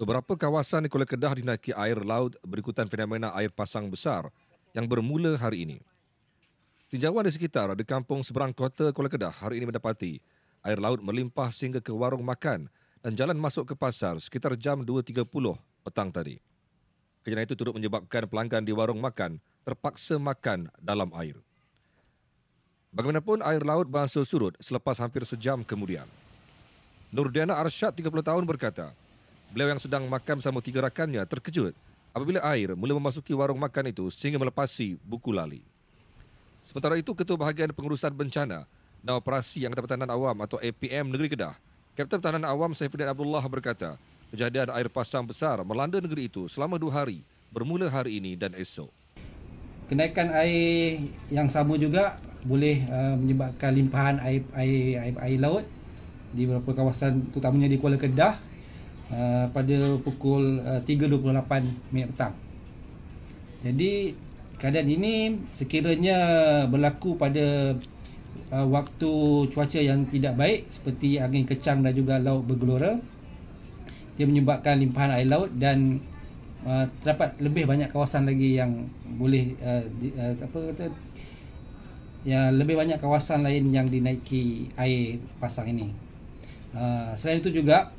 Beberapa kawasan di Kuala Kedah dinaiki air laut berikutan fenomena air pasang besar yang bermula hari ini. Tinjauan di sekitar di kampung seberang kota Kuala Kedah hari ini mendapati air laut melimpah sehingga ke warung makan dan jalan masuk ke pasar sekitar jam 2.30 petang tadi. Kejadian itu turut menyebabkan pelanggan di warung makan terpaksa makan dalam air. Bagaimanapun air laut berangsur surut selepas hampir sejam kemudian. Nurdiana Arsyad 30 tahun berkata, beliau yang sedang makan bersama tiga rakannya terkejut apabila air mula memasuki warung makan itu sehingga melepasi buku lali. Sementara itu, Ketua Bahagian Pengurusan Bencana dan Operasi Angkatan Pertahanan Awam atau APM Negeri Kedah, Kapten Pertahanan Awam Saifuddin Abdullah berkata, kejadian air pasang besar melanda negeri itu selama dua hari bermula hari ini dan esok. Kenaikan air yang sama juga boleh uh, menyebabkan limpahan air air air, air laut di beberapa kawasan terutamanya di Kuala Kedah uh, pada pukul uh, 3.28 minit petang. Jadi keadaan ini sekiranya berlaku pada uh, waktu cuaca yang tidak baik seperti angin kecang dan juga laut bergelora dia menyebabkan limpahan air laut dan uh, terdapat lebih banyak kawasan lagi yang boleh uh, uh, apa kata ya lebih banyak kawasan lain yang dinaiki air pasang ini Ah, selain itu juga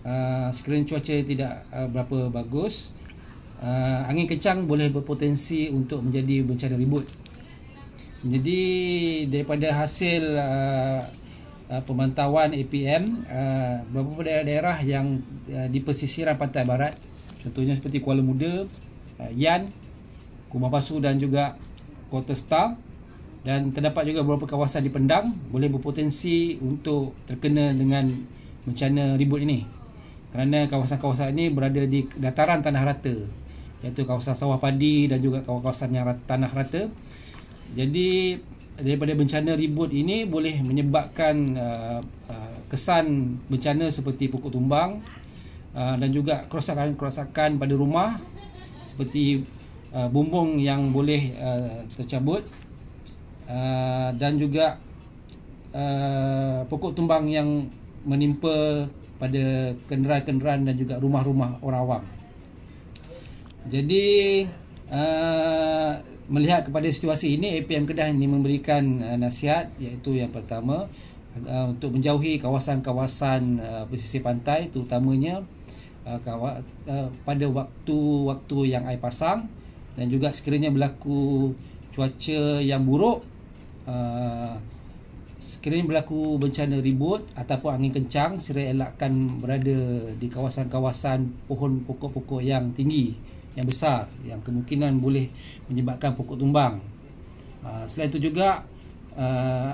ah, skrin cuaca tidak ah, berapa bagus angin kencang boleh berpotensi untuk menjadi bencana ribut jadi daripada hasil pemantauan APM beberapa daerah-daerah yang di pesisiran pantai barat contohnya seperti Kuala Muda, uh, Yan, Kumabasu dan juga Kota Star dan terdapat juga beberapa kawasan di Pendang boleh berpotensi untuk terkena dengan bencana ribut ini kerana kawasan-kawasan ini berada di dataran tanah rata iaitu kawasan sawah padi dan juga kawasan yang rata, tanah rata jadi daripada bencana ribut ini boleh menyebabkan uh, uh, kesan bencana seperti pokok tumbang uh, dan juga kerosakan-kerosakan pada rumah seperti uh, bumbung yang boleh uh, tercabut Ah, dan juga uh, pokok tumbang yang menimpa pada kenderaan-kenderaan dan juga rumah-rumah orang awam. Jadi uh, melihat kepada situasi ini APM Kedah ini memberikan uh, nasihat iaitu yang pertama uh, untuk menjauhi kawasan-kawasan uh, pesisir pantai terutamanya uh, uh, pada waktu-waktu yang air pasang dan juga sekiranya berlaku cuaca yang buruk Uh, sekiranya berlaku bencana ribut ataupun angin kencang sila elakkan berada di kawasan-kawasan pohon pokok-pokok yang tinggi yang besar yang kemungkinan boleh menyebabkan pokok tumbang uh, selain itu juga uh,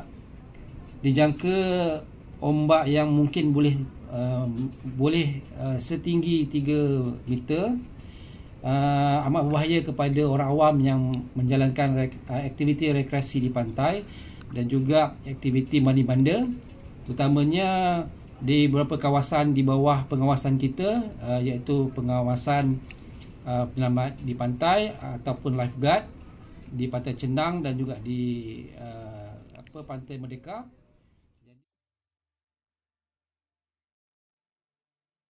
dijangka ombak yang mungkin boleh boleh setinggi 3 meter uh, amat berbahaya kepada orang awam yang menjalankan rek, uh, aktiviti rekreasi di pantai dan juga aktiviti mandi bandar terutamanya di beberapa kawasan di bawah pengawasan kita uh, iaitu pengawasan uh, penyelamat di pantai uh, ataupun lifeguard di Pantai Cendang dan juga di uh, apa Pantai Merdeka